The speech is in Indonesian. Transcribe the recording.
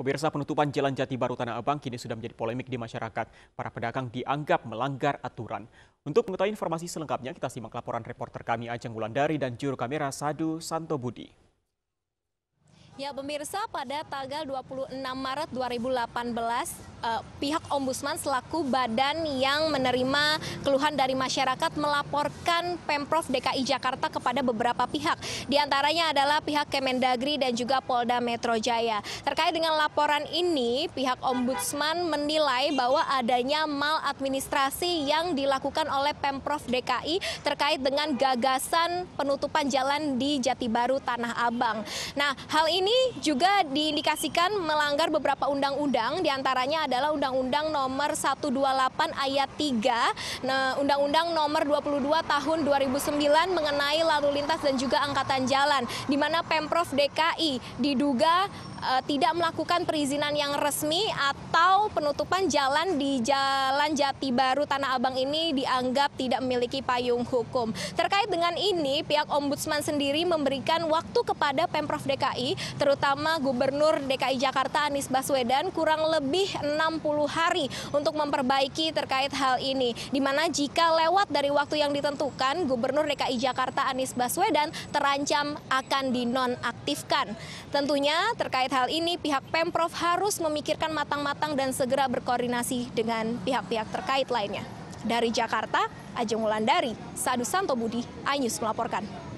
Pemirsa penutupan Jalan Jati Baru Tanah Abang kini sudah menjadi polemik di masyarakat. Para pedagang dianggap melanggar aturan. Untuk mengetahui informasi selengkapnya, kita simak laporan reporter kami Ajeng Wulandari dan juru kamera Sadu Santo Budi. Ya pemirsa, pada tanggal 26 Maret 2018, uh, pihak ombudsman selaku badan yang menerima keluhan dari masyarakat melaporkan Pemprov DKI Jakarta kepada beberapa pihak. Di antaranya adalah pihak Kemendagri dan juga Polda Metro Jaya. Terkait dengan laporan ini, pihak ombudsman menilai bahwa adanya maladministrasi yang dilakukan oleh Pemprov DKI terkait dengan gagasan penutupan jalan di Jatibaru Tanah Abang. Nah, hal ini juga diindikasikan melanggar beberapa undang-undang diantaranya antaranya adalah Undang-Undang Nomor 128 Ayat 3, nah, Undang-Undang Nomor 22 Tahun 2009 mengenai lalu lintas dan juga angkatan jalan, di mana Pemprov DKI diduga uh, tidak melakukan perizinan yang resmi atau penutupan jalan di Jalan Jati Baru Tanah Abang ini dianggap tidak memiliki payung hukum. Terkait dengan ini, pihak Ombudsman sendiri memberikan waktu kepada Pemprov DKI, terutama Gubernur DKI Jakarta Anies Baswedan kurang lebih 60 hari untuk memperbaiki terkait hal ini. Di mana jika lewat dari waktu yang ditentukan, Gubernur DKI Jakarta Anies Baswedan terancam akan dinonaktifkan. Tentunya terkait Terkait hal ini, pihak Pemprov harus memikirkan matang-matang dan segera berkoordinasi dengan pihak-pihak terkait lainnya. Dari Jakarta, Ajeng Wulandari, Sadu Santo Budi, Ainyus melaporkan.